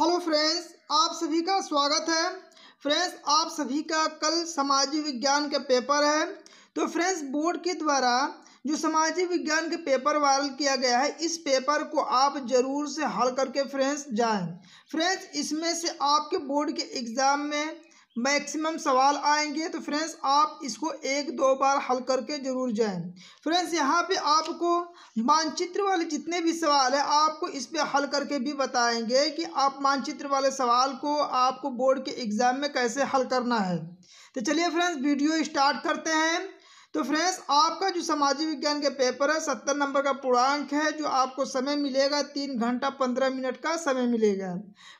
hello friends आप सभी का स्वागत है फ्रेंड्स आप सभी का कल सामाजिक विज्ञान का पेपर है तो फ्रेंड्स बोर्ड के द्वारा जो सामाजिक विज्ञान के पेपर वायरल किया गया है इस पेपर को आप जरूर से हल करके फ्रेंड्स जाएं फ्रेंड्स इसमें से आपके बोर्ड के एग्ज़ाम में मैक्सिमम सवाल आएंगे तो फ्रेंड्स आप इसको एक दो बार हल करके ज़रूर जाएं फ्रेंड्स यहाँ पे आपको मानचित्र वाले जितने भी सवाल है आपको इस पर हल करके भी बताएंगे कि आप मानचित्र वाले सवाल को आपको बोर्ड के एग्ज़ाम में कैसे हल करना है तो चलिए फ्रेंड्स वीडियो स्टार्ट करते हैं तो फ्रेंड्स आपका जो सामाजिक विज्ञान के पेपर है सत्तर नंबर का पूर्णांक है जो आपको समय मिलेगा तीन घंटा पंद्रह मिनट का समय मिलेगा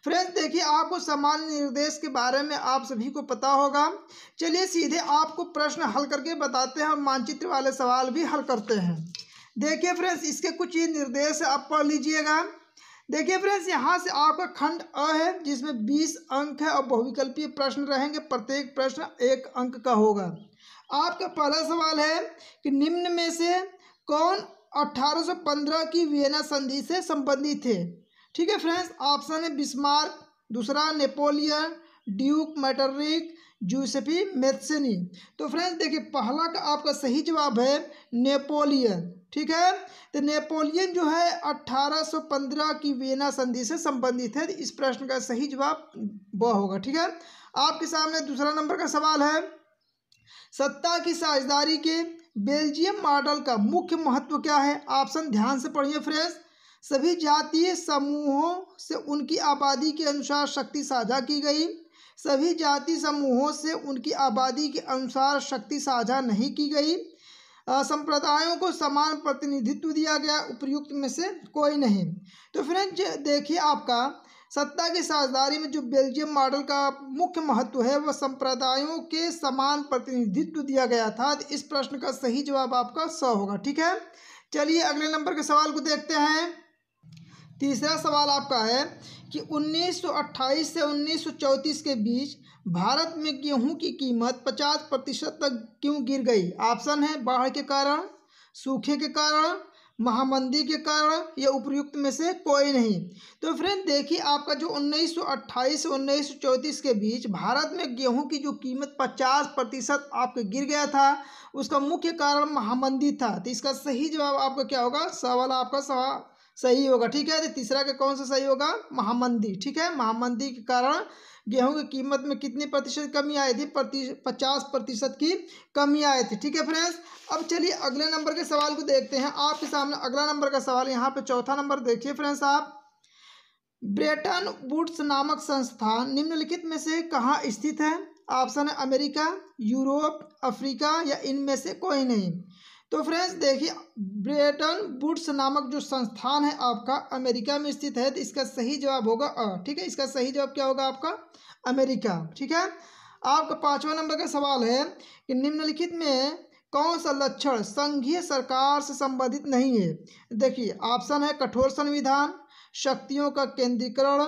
फ्रेंड्स देखिए आपको सामान्य निर्देश के बारे में आप सभी को पता होगा चलिए सीधे आपको प्रश्न हल करके बताते हैं और मानचित्र वाले सवाल भी हल करते हैं देखिए फ्रेंड्स इसके कुछ ये निर्देश आप पढ़ लीजिएगा देखिए फ्रेंड्स यहाँ से आपका खंड अ है जिसमें बीस अंक है और बहुविकल्पीय प्रश्न रहेंगे प्रत्येक प्रश्न एक अंक का होगा आपका पहला सवाल है कि निम्न में से कौन 1815 की वियना संधि से संबंधित थे ठीक है फ्रेंड्स ऑप्शन है बिस्मार्क दूसरा Napoleon duke Metternich Giuseppe Mazzini तो फ्रेंड्स देखिए पहला का आपका सही जवाब है नेपोलियन ठीक है तो नेपोलियन जो है 1815 की वियना संधि से संबंधित है तो इस प्रश्न का सही जवाब वह होगा ठीक है आपके सामने दूसरा नंबर का सवाल है सत्ता की साझेदारी के बेल्जियम मॉडल का मुख्य महत्व क्या है ऑप्शन ध्यान से पढ़िए फ्रेंड्स सभी जातीय समूहों से उनकी आबादी के अनुसार शक्ति साझा की गई सभी जाति समूहों से उनकी आबादी के अनुसार शक्ति साझा नहीं की गई संप्रदायों को समान प्रतिनिधित्व दिया गया उपयुक्त में से कोई नहीं तो फ्रेंड्स देखिए आपका सत्ता की साझेदारी में जो बेल्जियम मॉडल का मुख्य महत्व है वह संप्रदायों के समान प्रतिनिधित्व दिया गया था तो इस प्रश्न का सही जवाब आपका स होगा ठीक है चलिए अगले नंबर के सवाल को देखते हैं तीसरा सवाल आपका है कि 1928 से 1934 के बीच भारत में गेहूं की कीमत 50 प्रतिशत तक क्यों गिर गई ऑप्शन है बाढ़ के कारण सूखे के कारण महामंदी के कारण या उपयुक्त में से कोई नहीं तो फ्रेंड देखिए आपका जो 1928 से 1934 के बीच भारत में गेहूं की जो कीमत 50 प्रतिशत आपके गिर गया था उसका मुख्य कारण महामंदी था तो इसका सही जवाब आपका क्या होगा सवाल आपका सवाल सही होगा ठीक है तीसरा का कौन सा सही होगा महामंदी ठीक है महामंदी के कारण गेहूं की कीमत में कितने प्रतिशत कमी आई थी प्रति पचास प्रतिशत की कमी आई थी ठीक है फ्रेंड्स अब चलिए अगले नंबर के सवाल को देखते हैं आपके सामने अगला नंबर का सवाल यहाँ पे चौथा नंबर देखिए फ्रेंड्स आप ब्रेटन वुड्स नामक संस्थान निम्नलिखित में से कहाँ स्थित है ऑप्शन है अमेरिका यूरोप अफ्रीका या इनमें से कोई नहीं तो फ्रेंड्स देखिए ब्रेटन बुड्स नामक जो संस्थान है आपका अमेरिका में स्थित है तो इसका सही जवाब होगा अ ठीक है इसका सही जवाब क्या होगा आपका अमेरिका ठीक है आपका पाँचवा नंबर का सवाल है कि निम्नलिखित में कौन सा लक्षण संघीय सरकार से संबंधित नहीं है देखिए ऑप्शन है कठोर संविधान शक्तियों का केंद्रीकरण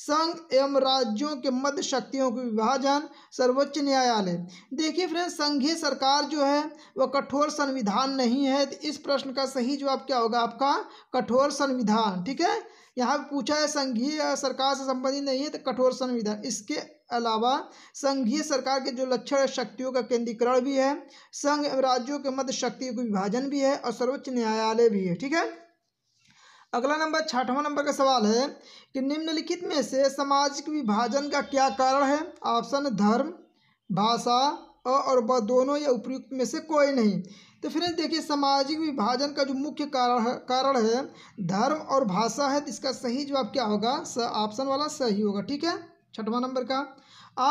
संघ एवं राज्यों के मध्य शक्तियों के विभाजन सर्वोच्च न्यायालय देखिए फ्रेंड संघीय सरकार जो है वह कठोर संविधान नहीं है तो इस प्रश्न का सही जवाब क्या होगा आपका कठोर संविधान ठीक है यहाँ पूछा है संघीय सरकार से संबंधित नहीं है तो कठोर संविधान इसके अलावा संघीय सरकार के जो लक्षण है शक्तियों का केंद्रीकरण भी है संघ राज्यों के मध्य शक्तियों का विभाजन भी है और सर्वोच्च न्यायालय भी है ठीक है अगला नंबर छठवां नंबर का सवाल है कि निम्नलिखित में से सामाजिक विभाजन का क्या कारण है ऑप्शन धर्म भाषा और ब दोनों या उपयुक्त में से कोई नहीं तो फिर देखिए सामाजिक विभाजन का जो मुख्य कारण है कारण है धर्म और भाषा है तो इसका सही जवाब क्या होगा ऑप्शन वाला सही होगा ठीक है छठवां नंबर का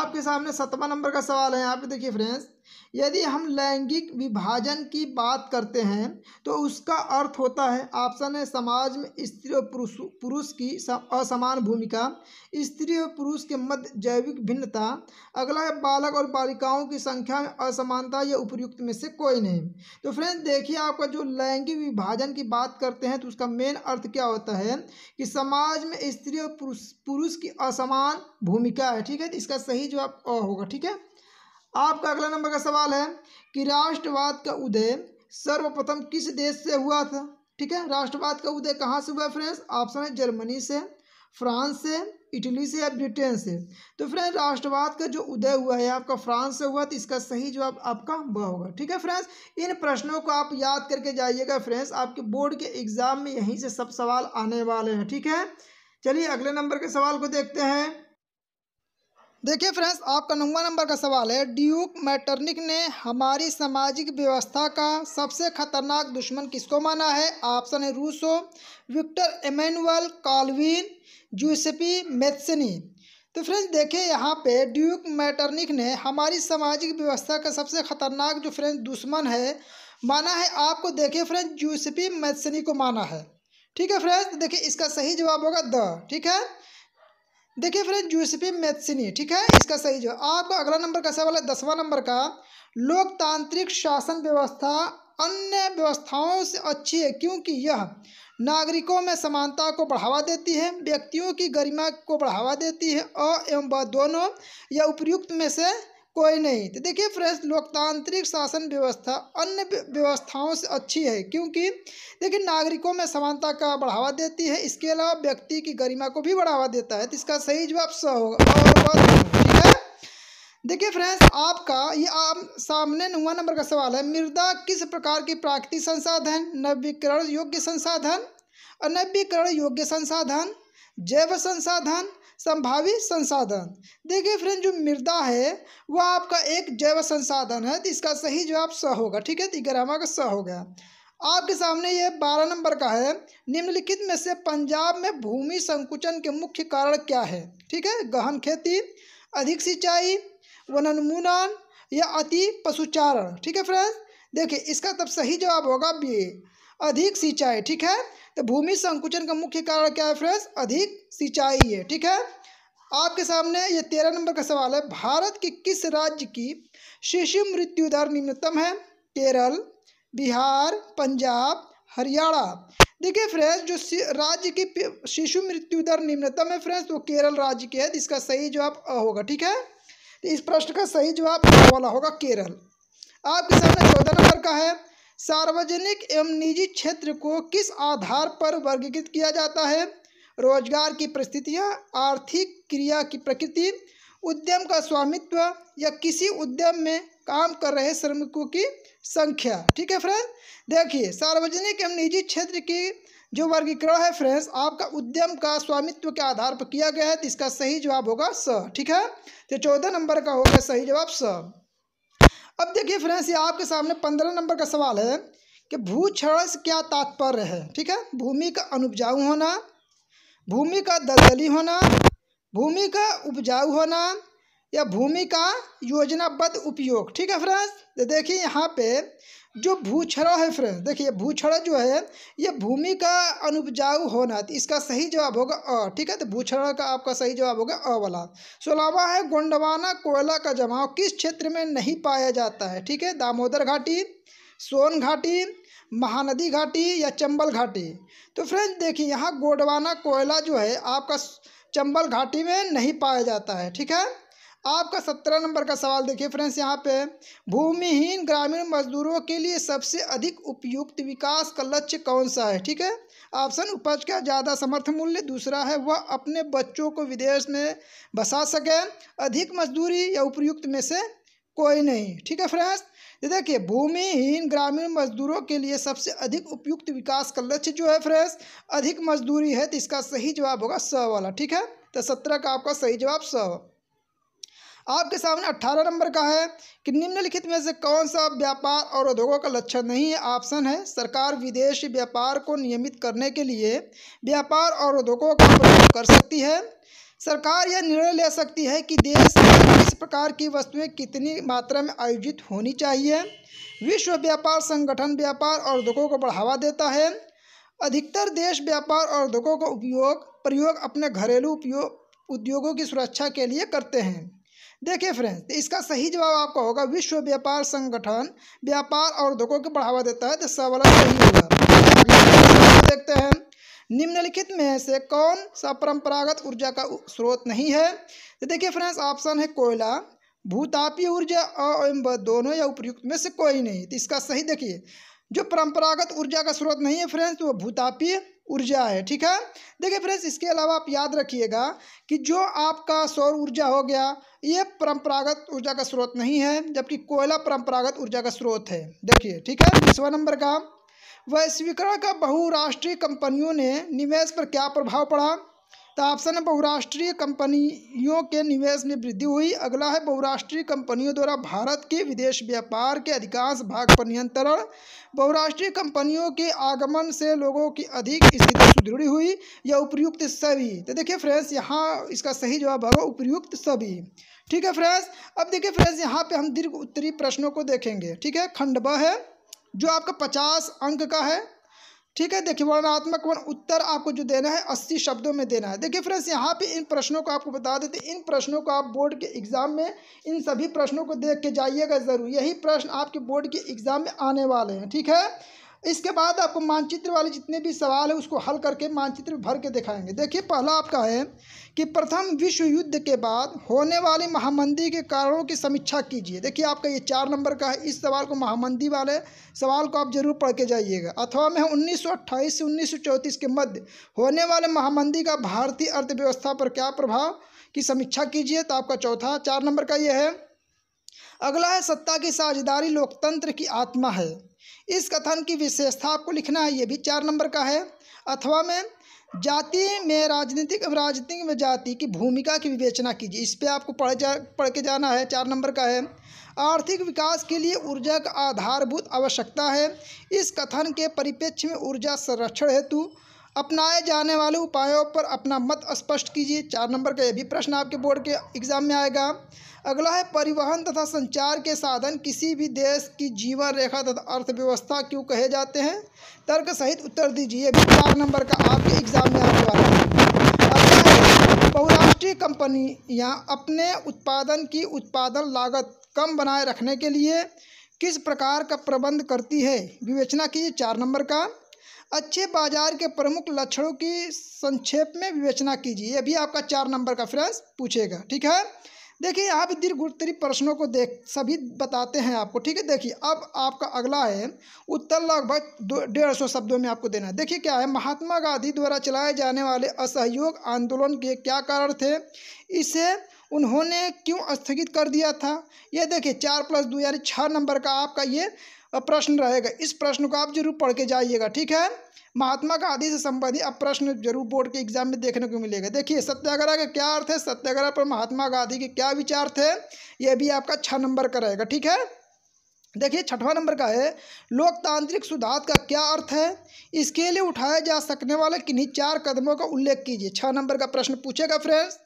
आपके सामने सतवां नंबर का सवाल है यहाँ पे देखिए फ्रेंड्स यदि हम लैंगिक विभाजन की बात करते हैं तो उसका अर्थ होता है ऑप्शन है समाज में स्त्री और पुरुष पुरुष की असमान भूमिका स्त्री और पुरुष के मध्य जैविक भिन्नता अगला है बालक और बालिकाओं की संख्या में असमानता या उपयुक्त में से कोई नहीं तो फ्रेंड्स देखिए आपका जो लैंगिक विभाजन की बात करते हैं तो उसका मेन अर्थ क्या होता है कि समाज में स्त्री और पुरुष पुरुष की असमान भूमिका है ठीक है तो इसका सही जवाब होगा ठीक है आपका अगला नंबर का सवाल है कि राष्ट्रवाद का उदय सर्वप्रथम किस देश से हुआ था ठीक है राष्ट्रवाद का उदय कहाँ से हुआ फ्रेंड्स ऑप्शन है जर्मनी से फ्रांस से इटली से या ब्रिटेन से तो फ्रेंड्स राष्ट्रवाद का जो उदय हुआ है आपका फ्रांस से हुआ तो इसका सही जवाब आपका ब होगा ठीक है फ्रेंड्स इन प्रश्नों को आप याद करके जाइएगा फ्रेंड्स आपके बोर्ड के एग्जाम में यहीं से सब सवाल आने वाले हैं ठीक है चलिए अगले नंबर के सवाल को देखते हैं देखिए फ्रेंड्स आपका नौवा नंबर का सवाल है ड्यूक मैटर्निक ने हमारी सामाजिक व्यवस्था का सबसे खतरनाक दुश्मन किसको माना है ऑप्शन है Rousseau Victor Emmanuel Calvin Giuseppe Mazzini तो फ्रेंड्स देखिए यहाँ पे ड्यूक मैटर्निक ने हमारी सामाजिक व्यवस्था का सबसे खतरनाक जो फ्रेंड्स दुश्मन है माना है आपको देखिए फ्रेंड्स जूसपी मेथसनी को माना है ठीक है फ्रेंड्स देखिए इसका सही जवाब होगा द ठीक है देखिए फ्रेंड जूसपी मैथसिनी ठीक है इसका सही जो आप अगला नंबर का सवाल है दसवां नंबर का लोकतांत्रिक शासन व्यवस्था अन्य व्यवस्थाओं से अच्छी है क्योंकि यह नागरिकों में समानता को बढ़ावा देती है व्यक्तियों की गरिमा को बढ़ावा देती है और एवं दोनों या उपयुक्त में से कोई नहीं तो देखिए फ्रेंड्स लोकतांत्रिक शासन व्यवस्था अन्य व्यवस्थाओं से अच्छी है क्योंकि देखिए नागरिकों में समानता का बढ़ावा देती है इसके अलावा व्यक्ति की गरिमा को भी बढ़ावा देता है तो इसका सही जवाब स होगा और ठीक है देखिए फ्रेंड्स आपका ये आप सामने नुआ नंबर का सवाल है मृदा किस प्रकार की प्राकृतिक संसाधन नवीकरण योग्य संसाधन अनवीकरण योग्य संसाधन जैव संसाधन संभावित संसाधन देखिए फ्रेंड जो मृदा है वह आपका एक जैव संसाधन है तो इसका सही जवाब स होगा ठीक है तिगरामा तो का स हो गया आपके सामने ये बारह नंबर का है निम्नलिखित में से पंजाब में भूमि संकुचन के मुख्य कारण क्या है ठीक है गहन खेती अधिक सिंचाई वनोन्मूलन या अति पशुचारण ठीक है फ्रेंड देखिए इसका तब सही जवाब होगा बी अधिक सिंचाई ठीक है तो भूमि संकुचन का मुख्य कारण क्या है फ्रेंड्स अधिक सिंचाई है ठीक है आपके सामने ये तेरह नंबर का सवाल है भारत के किस राज्य की शिशु मृत्यु दर निम्नतम है केरल बिहार पंजाब हरियाणा देखिए फ्रेंड्स जो राज्य की शिशु मृत्यु दर निम्नतम है फ्रेंड्स वो केरल राज्य की है इसका सही जवाब होगा ठीक है तो इस प्रश्न का सही जवाब वाला होगा केरल आपके सामने चौदह नंबर का है सार्वजनिक एवं निजी क्षेत्र को किस आधार पर वर्गीकृत किया जाता है रोजगार की परिस्थितियाँ आर्थिक क्रिया की प्रकृति उद्यम का स्वामित्व या किसी उद्यम में काम कर रहे श्रमिकों की संख्या ठीक है फ्रेंड देखिए सार्वजनिक एवं निजी क्षेत्र की जो वर्गीकरण है फ्रेंड्स आपका उद्यम का स्वामित्व के आधार पर किया गया है तो इसका सही जवाब होगा स ठीक है तो चौदह नंबर का होगा सही जवाब स अब देखिए फ्रेंड्स ये आपके सामने पंद्रह नंबर का सवाल है कि भू क्षरण से क्या तात्पर्य है ठीक है भूमि का अनुपजाऊ होना भूमि का दलदली होना भूमि का उपजाऊ होना या भूमि का योजनाबद्ध उपयोग ठीक है फ्रेंड्स तो देखिए यहाँ पे जो भूछड़ा है फ्रेंड्स देखिए भूछड़ा जो है ये भूमि का अनुपजाऊ होना तो इसका सही जवाब होगा अ ठीक है तो भूक्षरा का आपका सही जवाब होगा अ वाला सोलावा है गोंडवाना कोयला का जमाव किस क्षेत्र में नहीं पाया जाता है ठीक है दामोदर घाटी सोन घाटी महानदी घाटी या चंबल घाटी तो फ्रेंड्स देखिए यहाँ गोंडवाना कोयला जो है आपका चंबल घाटी में नहीं पाया जाता है ठीक है आपका सत्रह नंबर का सवाल देखिए फ्रेंड्स यहाँ पे भूमिहीन ग्रामीण मजदूरों के लिए सबसे अधिक उपयुक्त विकास का लक्ष्य कौन सा है ठीक है ऑप्शन उपज का ज़्यादा समर्थ मूल्य दूसरा है वह अपने बच्चों को विदेश में बसा सके अधिक मजदूरी या उपयुक्त में से कोई नहीं ठीक है फ्रेंड्स ये देखिए भूमिहीन ग्रामीण मजदूरों के लिए सबसे अधिक उपयुक्त विकास का लक्ष्य जो है फ्रेंड्स अधिक मजदूरी है तो इसका सही जवाब होगा स वाला ठीक है तो सत्रह का आपका सही जवाब स आपके सामने अट्ठारह नंबर का है कि निम्नलिखित में से कौन सा व्यापार और उद्योगों का लक्षण नहीं है ऑप्शन है सरकार विदेशी व्यापार को नियमित करने के लिए व्यापार और उद्योगों का प्रयोग कर सकती है सरकार यह निर्णय ले सकती है कि देश में किस प्रकार की वस्तुएं कितनी मात्रा में आयोजित होनी चाहिए विश्व व्यापार संगठन व्यापार और उद्योगों को बढ़ावा देता है अधिकतर देश व्यापार और उद्योगों का उपयोग प्रयोग अपने घरेलू उपयोग उद्योगों की सुरक्षा के लिए करते हैं देखिए फ्रेंड्स इसका सही जवाब आपका होगा विश्व व्यापार संगठन व्यापार और उद्योगों को बढ़ावा देता है तो सवाल सही होगा देखते हैं निम्नलिखित में से कौन सा परंपरागत ऊर्जा का स्रोत नहीं है तो देखिए फ्रेंड्स ऑप्शन है कोयला भूतापीय ऊर्जा और दोनों या उपयुक्त में से कोई नहीं तो इसका सही देखिए जो परंपरागत ऊर्जा का स्रोत नहीं है फ्रेंड्स वो भूतापीय ऊर्जा है ठीक है देखिए फ्रेंड्स इसके अलावा आप याद रखिएगा कि जो आपका सौर ऊर्जा हो गया ये परंपरागत ऊर्जा का स्रोत नहीं है जबकि कोयला परंपरागत ऊर्जा का स्रोत है देखिए ठीक है बीसवा नंबर का वैश्वीकरण का बहुराष्ट्रीय कंपनियों ने निवेश पर क्या प्रभाव पड़ा तो ऑप्शन है बहुराष्ट्रीय कंपनियों के निवेश में वृद्धि हुई अगला है बहुराष्ट्रीय कंपनियों द्वारा भारत के विदेश व्यापार के अधिकांश भाग पर नियंत्रण बहुराष्ट्रीय कंपनियों के आगमन से लोगों की अधिक स्थिति सुदृढ़ हुई या उपयुक्त सभी तो देखिए फ्रेंड्स यहाँ इसका सही जवाब होगा उपयुक्त सभी ठीक है फ्रेंड्स अब देखिए फ्रेंड्स यहाँ पर हम दीर्घ उत्तरी प्रश्नों को देखेंगे ठीक है खंड ब है जो आपका पचास अंक का है ठीक है देखिए वर्णात्मक वर्ण उत्तर आपको जो देना है अस्सी शब्दों में देना है देखिए फ्रेंड्स यहाँ पे इन प्रश्नों को आपको बता देते इन प्रश्नों को आप बोर्ड के एग्जाम में इन सभी प्रश्नों को देख के जाइएगा ज़रूर यही प्रश्न आपके बोर्ड के एग्जाम में आने वाले हैं ठीक है इसके बाद आपको मानचित्र वाले जितने भी सवाल है उसको हल करके मानचित्र भर के दिखाएंगे देखिए पहला आपका है कि प्रथम विश्व युद्ध के बाद होने वाली महामंदी के कारणों की समीक्षा कीजिए देखिए आपका ये चार नंबर का है इस सवाल को महामंदी वाले सवाल को आप जरूर पढ़ के जाइएगा अथवा में उन्नीस से उन्नीस के मध्य होने वाले महामंदी का भारतीय अर्थव्यवस्था पर क्या प्रभाव की समीक्षा कीजिए तो आपका चौथा चार नंबर का ये है अगला है सत्ता की साझेदारी लोकतंत्र की आत्मा है इस कथन की विशेषता आपको लिखना है ये भी चार नंबर का है अथवा में जाति में राजनीतिक राजनीतिक में जाति की भूमिका की विवेचना कीजिए इस पर आपको पढ़ जा पढ़ के जाना है चार नंबर का है आर्थिक विकास के लिए ऊर्जा का आधारभूत आवश्यकता है इस कथन के परिप्रेक्ष्य में ऊर्जा संरक्षण हेतु अपनाए जाने वाले उपायों पर अपना मत स्पष्ट कीजिए चार नंबर का यह भी प्रश्न आपके बोर्ड के एग्जाम में आएगा अगला है परिवहन तथा संचार के साधन किसी भी देश की जीवन रेखा तथा अर्थव्यवस्था क्यों कहे जाते हैं तर्क सहित उत्तर दीजिए भी चार नंबर का आपके एग्जाम में आने वाला है बहुराष्ट्रीय कंपनियां अपने उत्पादन की उत्पादन लागत कम बनाए रखने के लिए किस प्रकार का प्रबंध करती है विवेचना कीजिए चार नंबर का अच्छे बाजार के प्रमुख लक्षणों की संक्षेप में विवेचना कीजिए भी आपका चार नंबर का फ्रेंड्स पूछेगा ठीक है देखिए यहाँ दीर्घ उत्तरी प्रश्नों को देख सभी बताते हैं आपको ठीक है देखिए अब आपका अगला है उत्तर लगभग डेढ़ सौ शब्दों में आपको देना है देखिए क्या है महात्मा गांधी द्वारा चलाए जाने वाले असहयोग आंदोलन के क्या कारण थे इसे उन्होंने क्यों स्थगित कर दिया था ये देखिए चार प्लस दो यानी छः नंबर का आपका ये प्रश्न रहेगा इस प्रश्न को आप जरूर पढ़ के जाइएगा ठीक है महात्मा गांधी से संबंधित अब प्रश्न जरूर बोर्ड के एग्जाम में देखने को मिलेगा देखिए सत्याग्रह का क्या अर्थ है सत्याग्रह पर महात्मा गांधी के क्या विचार थे यह भी आपका छः नंबर का रहेगा ठीक है देखिए छठवां नंबर का है लोकतांत्रिक सुधार का क्या अर्थ है इसके लिए उठाए जा सकने वाले किन्हीं चार कदमों का उल्लेख कीजिए छः नंबर का प्रश्न पूछेगा फ्रेंड्स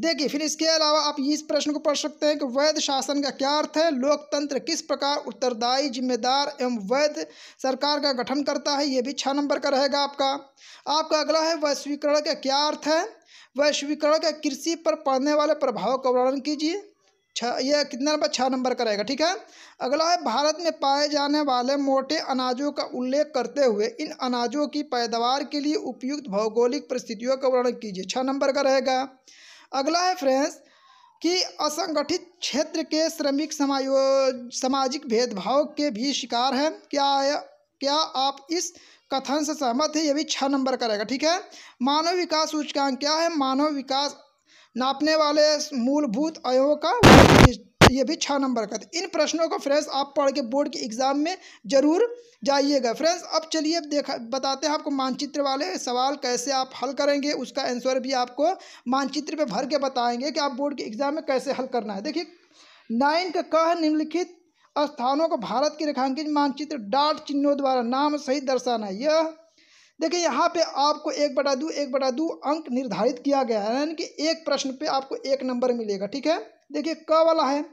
देखिए फिर इसके अलावा आप इस प्रश्न को पढ़ सकते हैं कि वैध शासन का क्या अर्थ है लोकतंत्र किस प्रकार उत्तरदायी जिम्मेदार एवं वैध सरकार का गठन करता है ये भी छः नंबर का रहेगा आपका आपका अगला है वैश्वीकरण का क्या अर्थ है वैश्वीकरण का कृषि पर पड़ने वाले प्रभाव का वर्णन कीजिए छः यह कितना नंबर छः नंबर का रहेगा ठीक है अगला है भारत में पाए जाने वाले मोटे अनाजों का उल्लेख करते हुए इन अनाजों की पैदावार के लिए उपयुक्त भौगोलिक परिस्थितियों का वर्णन कीजिए छः नंबर का रहेगा अगला है फ्रेंड्स कि असंगठित क्षेत्र के श्रमिक समायो सामाजिक भेदभाव के भी शिकार हैं क्या क्या आप इस कथन से सहमत हैं ये भी छः नंबर करेगा ठीक है मानव विकास सूचकांक क्या है मानव विकास नापने वाले मूलभूत अयों का तो ये भी छः नंबर का था इन प्रश्नों को फ्रेंड्स आप पढ़ के बोर्ड के एग्ज़ाम में ज़रूर जाइएगा फ्रेंड्स अब चलिए देखा बताते हैं आपको मानचित्र वाले सवाल कैसे आप हल करेंगे उसका आंसर भी आपको मानचित्र पे भर के बताएंगे कि आप बोर्ड के एग्ज़ाम में कैसे हल करना है देखिए नाइन का कह निम्नलिखित स्थानों को भारत के रेखांकित मानचित्र डाट चिन्हों द्वारा नाम सही दर्शाना है यह देखिए यहाँ पे आपको एक बटा दो एक बटा दो अंक निर्धारित किया गया है यानी कि एक प्रश्न पे आपको एक नंबर मिलेगा ठीक है देखिए क वाला है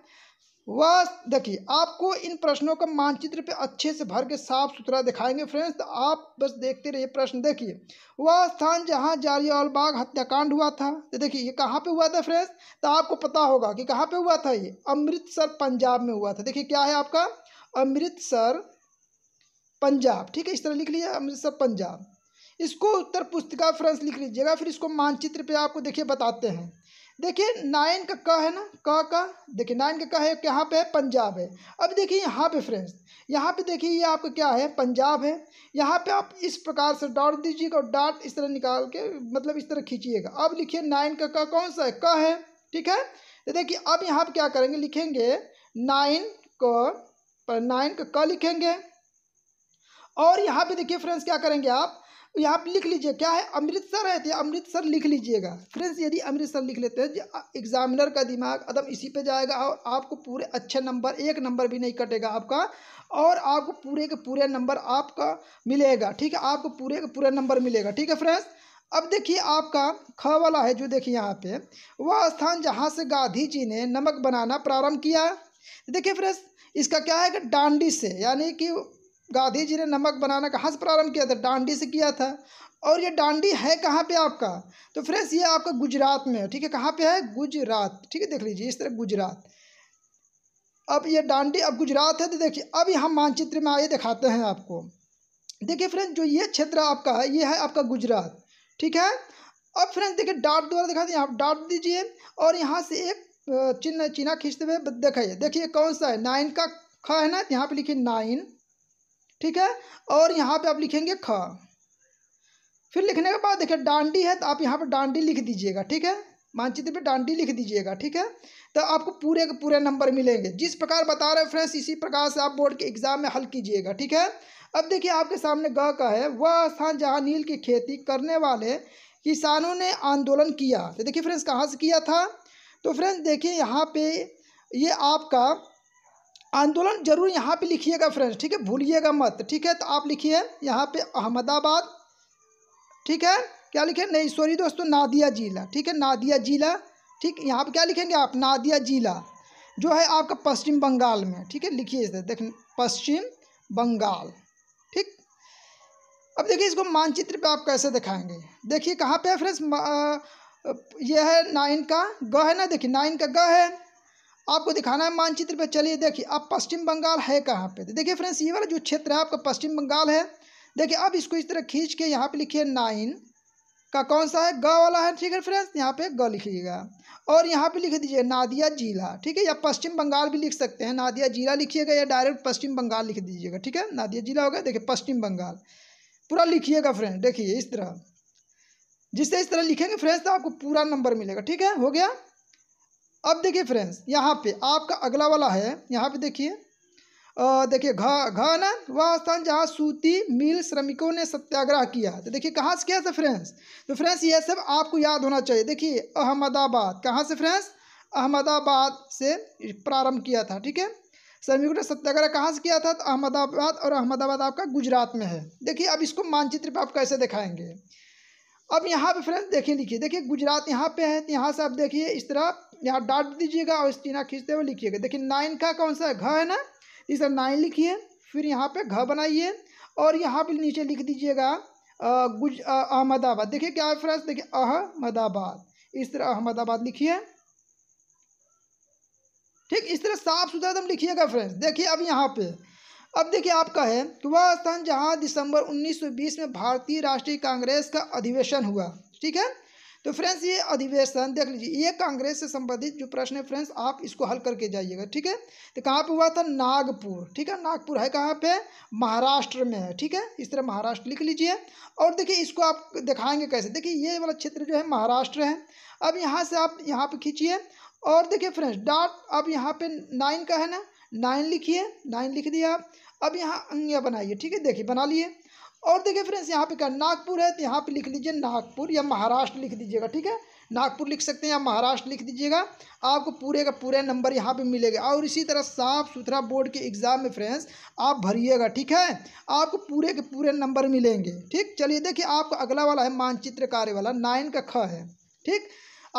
वह देखिए आपको इन प्रश्नों का मानचित्र पे अच्छे से भर के साफ सुथरा दिखाएंगे फ्रेंड्स तो आप बस देखते रहिए प्रश्न देखिए वह स्थान जहाँ जारियाल बाग हत्याकांड हुआ था तो देखिए ये कहाँ पे हुआ था फ्रेंड्स तो आपको पता होगा कि कहाँ पे हुआ था ये अमृतसर पंजाब में हुआ था देखिए क्या है आपका अमृतसर पंजाब ठीक है इस तरह लिख लीजिए अमृतसर पंजाब इसको उत्तर पुस्तिका फ्रेंड्स लिख लीजिएगा फिर इसको मानचित्र पर आपको देखिए बताते हैं देखिए नाइन का क है ना क का देखिए नाइन का क है यहाँ पे है पंजाब है अब देखिए यहाँ पे फ्रेंड्स यहाँ पे देखिए ये आपका क्या है पंजाब है यहाँ पे आप इस प्रकार से डॉट दीजिएगा और डॉट इस तरह निकाल के मतलब इस तरह खींचिएगा अब लिखिए नाइन का क कौन सा है क है ठीक है तो देखिए अब यहाँ पर क्या करेंगे लिखेंगे नाइन क पर नाइन का क लिखेंगे और यहाँ पे देखिए फ्रेंड्स क्या करेंगे आप यहाँ पे लिख लीजिए क्या है अमृतसर है तो अमृतसर लिख लीजिएगा फ्रेंड्स यदि अमृतसर लिख लेते हैं एग्जामिनर तो का दिमाग एकदम इसी पे जाएगा और आपको पूरे अच्छे नंबर एक नंबर भी नहीं कटेगा आपका और आपको पूरे के पूरे नंबर आपका मिलेगा ठीक है आपको पूरे के पूरे नंबर मिलेगा ठीक है फ्रेंड्स अब देखिए आपका ख वाला है जो देखिए यहाँ पे वह स्थान जहाँ से गांधी जी ने नमक बनाना प्रारंभ किया देखिए फ्रेंड्स इसका क्या है कि डांडी से यानी कि गांधी जी ने नमक बनाना कहाँ से प्रारंभ किया था डांडी से किया था और ये डांडी है कहाँ पे आपका तो फ्रेंड्स ये आपका गुजरात में है ठीक है कहाँ पे है गुजरात ठीक है देख लीजिए इस तरह गुजरात अब ये डांडी अब गुजरात है तो देखिए अब यहाँ मानचित्र में आइए दिखाते हैं आपको देखिए फ्रेंड्स जो ये क्षेत्र आपका है ये है आपका गुजरात ठीक है अब फ्रेंड्स देखिए डाट द्वारा दिखा हैं आप डाट दीजिए और यहाँ से एक चिन्ह चिन्ह खींचते हुए देखाइए देखिए कौन सा है नाइन का खा है ना यहाँ पे लिखिए नाइन ठीक है और यहाँ पे आप लिखेंगे ख फिर लिखने के बाद देखिए डांडी है तो आप यहाँ पर डांडी लिख दीजिएगा ठीक है मानचित्र पे डांडी लिख दीजिएगा ठीक है तो आपको पूरे के पूरे नंबर मिलेंगे जिस प्रकार बता रहे हैं फ्रेंड्स इसी प्रकार से आप बोर्ड के एग्ज़ाम में हल कीजिएगा ठीक है अब देखिए आपके सामने ग का है वह स्थान जहाँ नील की खेती करने वाले किसानों ने आंदोलन किया तो देखिए फ्रेंड्स कहाँ से किया था तो फ्रेंड्स देखिए यहाँ पे ये आपका आंदोलन जरूर यहाँ पे लिखिएगा फ्रेंड्स ठीक है भूलिएगा मत ठीक है तो आप लिखिए यहाँ पे अहमदाबाद ठीक है क्या लिखे नहीं सॉरी दोस्तों नादिया जिला ठीक है नादिया जिला ठीक यहाँ पे क्या लिखेंगे आप नादिया जिला जो है आपका पश्चिम बंगाल में ठीक है लिखिए देख पश्चिम बंगाल ठीक अब देखिए इसको मानचित्र पर आप कैसे दिखाएंगे देखिए कहाँ पर है फ्रेंड्स ये है नाइन का ग है ना देखिए नाइन का ग है आपको दिखाना है मानचित्र पे चलिए देखिए अब पश्चिम बंगाल है कहाँ पे देखिए फ्रेंड्स ये वाला जो क्षेत्र है आपका पश्चिम बंगाल है देखिए अब इसको इस तरह खींच के यहाँ पे लिखिए नाइन का कौन सा है ग वाला है ठीक है फ्रेंड्स यहाँ पे ग लिखिएगा और यहाँ पे लिख दीजिए नादिया जिला ठीक है या पश्चिम बंगाल भी लिख सकते हैं नादिया जिला लिखिएगा या डायरेक्ट पश्चिम बंगाल लिख दीजिएगा ठीक है नादिया जिला होगा देखिए पश्चिम बंगाल पूरा लिखिएगा फ्रेंड देखिए इस तरह जिससे इस तरह लिखेंगे फ्रेंड्स तो आपको पूरा नंबर मिलेगा ठीक है हो गया अब देखिए फ्रेंड्स यहाँ पे आपका अगला वाला है यहाँ पे देखिए देखिए घ न वह स्थान जहाँ सूती मिल श्रमिकों ने सत्याग्रह किया तो देखिए कहाँ से किया था फ्रेंड्स तो फ्रेंड्स ये सब आपको याद होना चाहिए देखिए अहमदाबाद कहाँ से फ्रेंड्स अहमदाबाद से प्रारंभ किया था ठीक है श्रमिकों ने सत्याग्रह कहाँ से किया था तो अहमदाबाद और अहमदाबाद आपका गुजरात में है देखिए अब इसको मानचित्र पर आप कैसे दिखाएंगे अब यहाँ पे फ्रेंड्स देखिए लिखिए देखिए गुजरात यहाँ पे है तो यहाँ से आप देखिए इस तरह यहाँ डाट दीजिएगा और इस चीना खींचते हुए लिखिएगा देखिए नाइन का कौन सा है घ है ना इस तरह नाइन लिखिए फिर यहाँ पे घ बनाइए और यहाँ पे नीचे लिख दीजिएगा गुज अहमदाबाद देखिए क्या है फ्रेंड्स देखिए अहमदाबाद इस तरह अहमदाबाद लिखिए ठीक इस तरह साफ सुथरा एकदम लिखिएगा फ्रेंड्स देखिए अब यहाँ पर अब देखिए आपका है कि वह स्थान जहां दिसंबर 1920 में भारतीय राष्ट्रीय कांग्रेस का अधिवेशन हुआ ठीक है तो फ्रेंड्स ये अधिवेशन देख लीजिए ये कांग्रेस से संबंधित जो प्रश्न है फ्रेंड्स आप इसको हल करके जाइएगा ठीक है तो कहाँ पे हुआ था नागपुर ठीक है नागपुर है कहाँ पे महाराष्ट्र में है ठीक है इस तरह महाराष्ट्र लिख लीजिए और देखिए इसको आप दिखाएंगे कैसे देखिए ये वाला क्षेत्र जो है महाराष्ट्र है अब यहाँ से आप यहाँ पर खींचिए और देखिए फ्रेंड्स डाट अब यहाँ पर नाइन का है ना नाइन लिखिए नाइन लिख दिया आप अब यहाँ अन्य बनाइए ठीक है देखिए बना लिए और देखिए फ्रेंड्स यहाँ पे क्या नागपुर है तो यहाँ पे लिख लीजिए नागपुर या महाराष्ट्र लिख दीजिएगा ठीक है नागपुर लिख सकते हैं या महाराष्ट्र लिख दीजिएगा आपको पूरे का पूरे नंबर यहाँ पे मिलेगा और इसी तरह साफ सुथरा बोर्ड के एग्ज़ाम में फ्रेंड्स आप भरिएगा ठीक है आपको पूरे के पूरे नंबर मिलेंगे ठीक चलिए देखिए आपका अगला वाला है मानचित्र कार्य वाला नाइन का ख है ठीक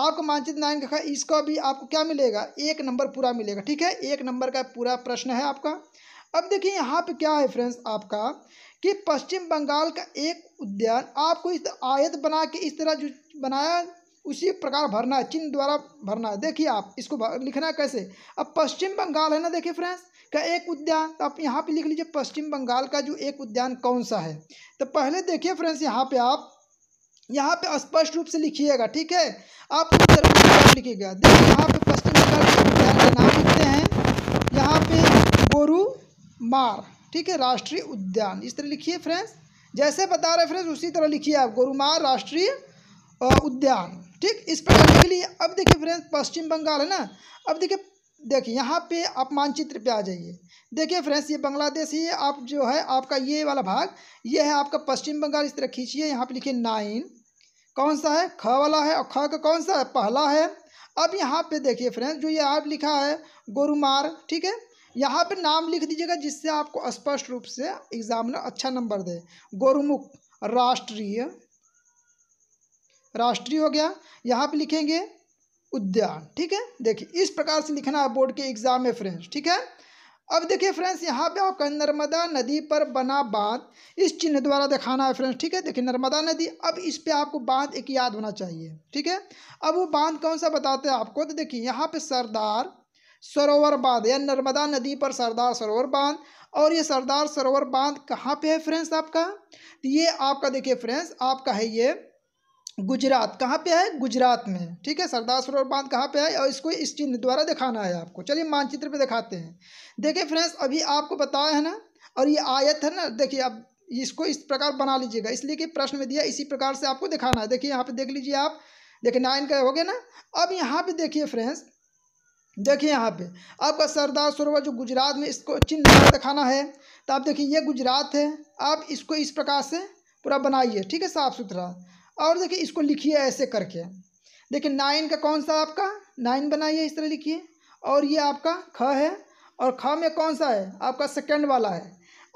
आपको मानचित्र नाइन का ख इसका भी आपको क्या मिलेगा एक नंबर पूरा मिलेगा ठीक है एक नंबर का पूरा प्रश्न है आपका अब देखिए यहाँ पे क्या है फ्रेंड्स आपका कि पश्चिम बंगाल का एक उद्यान आपको इस आयत बना के इस तरह जो बनाया उसी प्रकार भरना है चिन्ह द्वारा भरना है देखिए आप इसको लिखना है कैसे अब पश्चिम बंगाल है ना देखिए फ्रेंड्स का एक उद्यान तो आप यहाँ पे लिख लीजिए पश्चिम बंगाल का जो एक उद्यान कौन सा है तो पहले देखिए फ्रेंड्स यहाँ पे आप यहाँ पे स्पष्ट रूप से लिखिएगा ठीक है आप इस तरह लिखिएगा देखिए यहाँ पे पश्चिम बंगाल के उद्यान का नाम लिखते हैं यहाँ पे गोरू मार ठीक है राष्ट्रीय उद्यान इस तरह लिखिए फ्रेंड्स जैसे बता रहे फ्रेंड्स उसी तरह लिखिए आप गोरुमार राष्ट्रीय उद्यान ठीक इस पर करने लिए अब देखिए फ्रेंड्स पश्चिम बंगाल है ना अब देखिए देखिए यहाँ पे आप मानचित्र पे आ जाइए देखिए फ्रेंड्स ये बांग्लादेश ही आप जो है आपका ये वाला भाग ये है आपका पश्चिम बंगाल इस तरह खींचिए यहाँ पर लिखिए नाइन कौन सा है ख वाला है और ख का कौन सा है पहला है अब यहाँ पे देखिए फ्रेंड्स जो ये आप लिखा है गोरुमार ठीक है यहाँ पे नाम लिख दीजिएगा जिससे आपको स्पष्ट रूप से एग्जामिनर अच्छा नंबर दे गोरुमुख राष्ट्रीय राष्ट्रीय हो गया यहाँ पे लिखेंगे उद्यान ठीक है देखिए इस प्रकार से लिखना है बोर्ड के एग्जाम में फ्रेंड्स ठीक है अब देखिए फ्रेंड्स यहाँ पे आपका नर्मदा नदी पर बना बांध इस चिन्ह द्वारा दिखाना है फ्रेंड्स ठीक है देखिए नर्मदा नदी अब इस पे आपको बांध एक याद होना चाहिए ठीक है अब वो बांध कौन सा बताते हैं आपको तो देखिए यहाँ पे सरदार सरोवर बांध या नर्मदा नदी पर सरदार सरोवर बांध और ये सरदार सरोवर बांध कहाँ पे है फ्रेंड्स आपका तो ये आपका देखिए फ्रेंड्स आपका है ये गुजरात कहाँ पे है गुजरात में ठीक है सरदार सरोवर बांध कहाँ पे है और इसको इस चिन्ह द्वारा दिखाना है आपको चलिए मानचित्र पे दिखाते हैं देखिए फ्रेंड्स अभी आपको बताया है ना और ये आयत है ना देखिए अब इसको इस प्रकार बना लीजिएगा इसलिए कि प्रश्न में दिया इसी प्रकार से आपको दिखाना है देखिए यहाँ पे देख लीजिए आप देखिए नाइन का हो गया ना अब यहाँ पे देखिए फ्रेंड्स देखिए यहाँ पे आपका सरदार सरोवर जो गुजरात में इसको चिन्ह दिखाना है तो आप देखिए ये गुजरात है आप इसको इस प्रकार से पूरा बनाइए ठीक है साफ़ सुथरा और देखिए इसको लिखिए ऐसे करके देखिए नाइन का कौन सा आपका नाइन बनाइए इस तरह लिखिए और ये आपका ख है और ख में कौन सा है आपका सेकेंड वाला है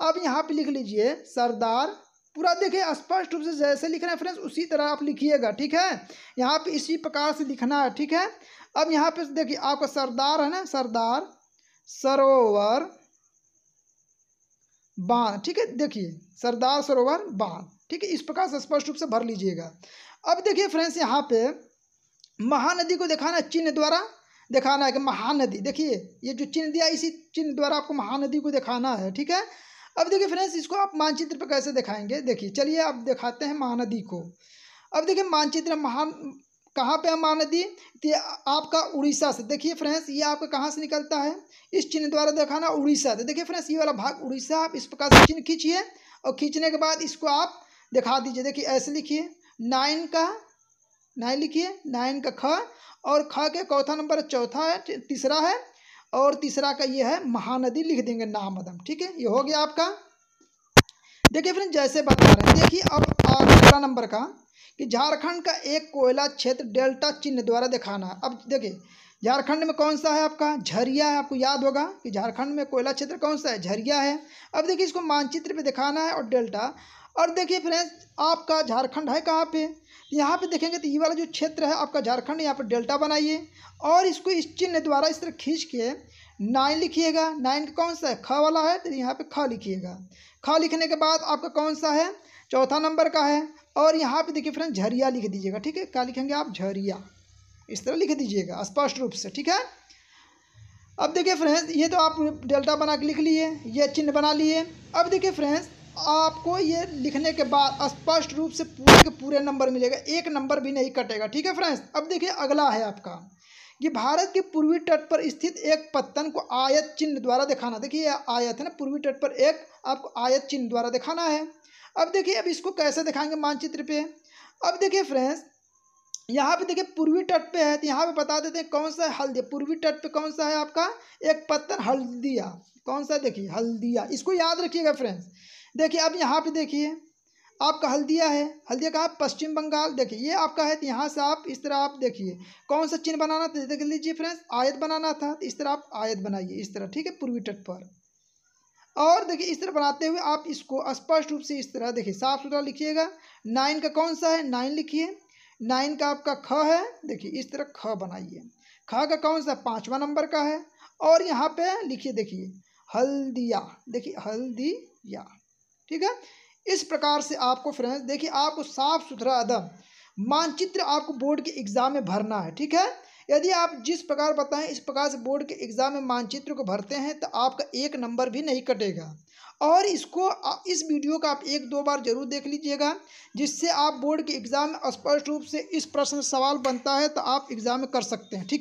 अब यहाँ पर लिख लीजिए सरदार पूरा देखिए स्पष्ट रूप से जैसे लिख रहे हैं फ्रेंड्स उसी तरह आप लिखिएगा ठीक है यहाँ पे इसी प्रकार से लिखना है ठीक है अब यहाँ पे देखिए आपका सरदार है ना सरदार सरोवर बांध ठीक है देखिए सरदार सरोवर बांध ठीक है इस प्रकार से स्पष्ट रूप से भर लीजिएगा अब देखिए फ्रेंड्स यहाँ पे महानदी को दिखाना है चिन्ह द्वारा दिखाना है कि महानदी देखिए ये जो चिन्ह दिया इसी चिन्ह द्वारा आपको महानदी को दिखाना है ठीक है अब देखिए फ्रेंड्स इसको आप मानचित्र पर कैसे दिखाएंगे देखिए चलिए आप दिखाते हैं महानदी को अब देखिए मानचित्र महान कहाँ पे है महानदी तो ये आपका उड़ीसा से देखिए फ्रेंड्स ये आपका कहाँ से निकलता है इस चिन्ह द्वारा दिखाना उड़ीसा से देखिए फ्रेंड्स ये वाला भाग उड़ीसा आप इस प्रकार से चिन्ह खींचिए और खींचने के बाद इसको आप दिखा दीजिए देखिए ऐसे लिखिए नाइन का नाइन लिखिए नाइन का ख और ख के चौथा नंबर चौथा है तीसरा है और तीसरा का ये है महानदी लिख देंगे नामदम ठीक है ये हो गया आपका देखिए फ्रेंड जैसे बता रहे हैं देखिए अब अगला नंबर का कि झारखंड का एक कोयला क्षेत्र डेल्टा चिन्ह द्वारा दिखाना है अब देखिए झारखंड में कौन सा है आपका झरिया है आपको याद होगा कि झारखंड में कोयला क्षेत्र कौन सा है झरिया है अब देखिए इसको मानचित्र पे दिखाना है और डेल्टा और देखिए फ्रेंड्स आपका झारखंड है कहाँ पे यहाँ पे देखेंगे तो ये वाला जो क्षेत्र है आपका झारखंड यहाँ पर डेल्टा बनाइए और इसको इस चिन्ह द्वारा इस तरह खींच के नाइन लिखिएगा नाइन का कौन सा है ख वाला है तो यहाँ पे ख लिखिएगा ख लिखने के बाद आपका कौन सा है चौथा नंबर का है और यहाँ पे देखिए फ्रेंड झरिया लिख दीजिएगा ठीक है क्या लिखेंगे आप झरिया इस तरह लिख दीजिएगा स्पष्ट रूप से ठीक है अब देखिए फ्रेंड्स ये तो आप डेल्टा बना के लिख लिए ये चिन्ह बना लिए अब देखिए फ्रेंड्स आपको ये लिखने के बाद स्पष्ट रूप से पूरे के पूरे नंबर मिलेगा एक नंबर भी नहीं कटेगा ठीक है फ्रेंड्स अब देखिए अगला है आपका ये भारत के पूर्वी तट पर स्थित एक पत्तन को आयत चिन्ह द्वारा दिखाना देखिए आयत है ना पूर्वी तट पर एक आपको आयत चिन्ह द्वारा दिखाना है अब देखिए अब इसको कैसे दिखाएंगे मानचित्र पे अब देखिए फ्रेंड्स यहाँ पे देखिए पूर्वी तट पे है तो यहाँ पे बता देते हैं कौन सा है हल्दिया पूर्वी तट पे कौन सा है आपका एक पत्तन हल्दिया कौन सा देखिए हल्दिया इसको याद रखिएगा फ्रेंड्स देखिए अब यहाँ पे देखिए आपका हल्दिया है हल्दिया कहाँ पश्चिम बंगाल देखिए ये आपका है तो यहाँ से आप इस तरह आप देखिए कौन सा चिन्ह बनाना था देख लीजिए फ्रेंड्स आयत बनाना था तो इस तरह आप आयत बनाइए इस तरह ठीक है पूर्वी तट पर और देखिए इस तरह बनाते हुए आप इसको स्पष्ट रूप से इस तरह देखिए साफ सुथरा लिखिएगा नाइन का कौन सा है नाइन लिखिए नाइन का आपका ख है देखिए इस तरह ख बनाइए ख का कौन सा पाँचवा नंबर का है और यहाँ पे लिखिए देखिए हल्दिया देखिए हल्दिया ठीक है इस प्रकार से आपको फ्रेंड्स देखिए आपको साफ सुथरा अदम मानचित्र आपको बोर्ड के एग्ज़ाम में भरना है ठीक है यदि आप जिस प्रकार बताएं इस प्रकार से बोर्ड के एग्ज़ाम में मानचित्र को भरते हैं तो आपका एक नंबर भी नहीं कटेगा और इसको इस वीडियो का आप एक दो बार जरूर देख लीजिएगा जिससे आप बोर्ड के एग्ज़ाम में स्पष्ट रूप से इस प्रश्न सवाल बनता है तो आप एग्ज़ाम में कर सकते हैं ठीक है